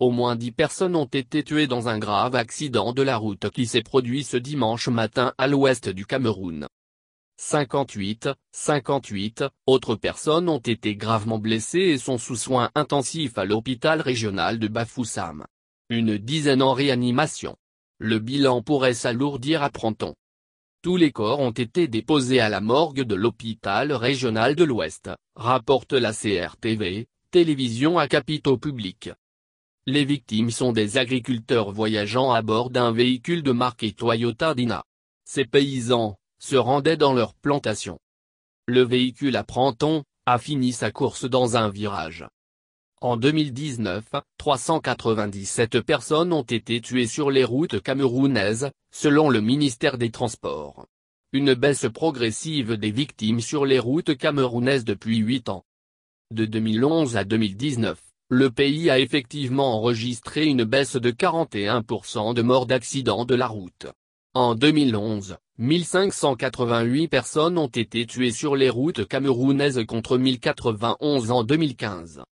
Au moins dix personnes ont été tuées dans un grave accident de la route qui s'est produit ce dimanche matin à l'ouest du Cameroun. 58, 58, autres personnes ont été gravement blessées et sont sous soins intensifs à l'hôpital régional de Bafoussam. Une dizaine en réanimation. Le bilan pourrait s'alourdir à on Tous les corps ont été déposés à la morgue de l'hôpital régional de l'Ouest, rapporte la CRTV, télévision à capitaux publics. Les victimes sont des agriculteurs voyageant à bord d'un véhicule de marque Toyota Dina. Ces paysans, se rendaient dans leur plantation. Le véhicule à on a fini sa course dans un virage. En 2019, 397 personnes ont été tuées sur les routes camerounaises, selon le ministère des Transports. Une baisse progressive des victimes sur les routes camerounaises depuis 8 ans. De 2011 à 2019, le pays a effectivement enregistré une baisse de 41% de morts d'accidents de la route. En 2011, 1588 personnes ont été tuées sur les routes camerounaises contre 1091 en 2015.